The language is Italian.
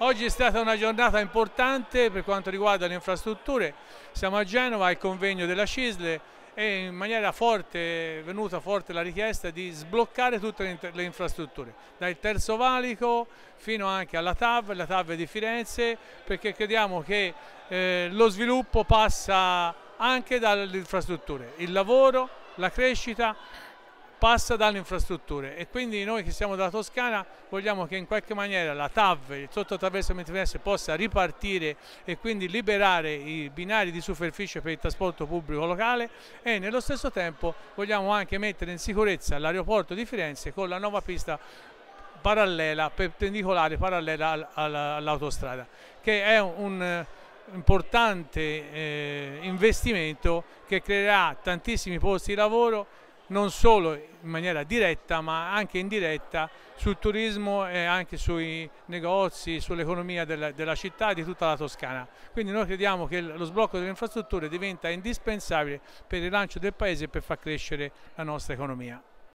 Oggi è stata una giornata importante per quanto riguarda le infrastrutture, siamo a Genova al convegno della Cisle e in maniera forte è venuta forte la richiesta di sbloccare tutte le infrastrutture, dal Terzo Valico fino anche alla TAV, la TAV di Firenze, perché crediamo che eh, lo sviluppo passa anche dalle infrastrutture, il lavoro, la crescita passa dalle infrastrutture e quindi noi che siamo dalla Toscana vogliamo che in qualche maniera la TAV, il sottotraverso Mentinese possa ripartire e quindi liberare i binari di superficie per il trasporto pubblico locale e nello stesso tempo vogliamo anche mettere in sicurezza l'aeroporto di Firenze con la nuova pista parallela, perpendicolare parallela all'autostrada che è un eh, importante eh, investimento che creerà tantissimi posti di lavoro non solo in maniera diretta ma anche indiretta sul turismo e anche sui negozi, sull'economia della, della, città e di tutta la Toscana. Quindi noi crediamo che lo sblocco delle infrastrutture diventa indispensabile per il rilancio del Paese e per far crescere la nostra economia.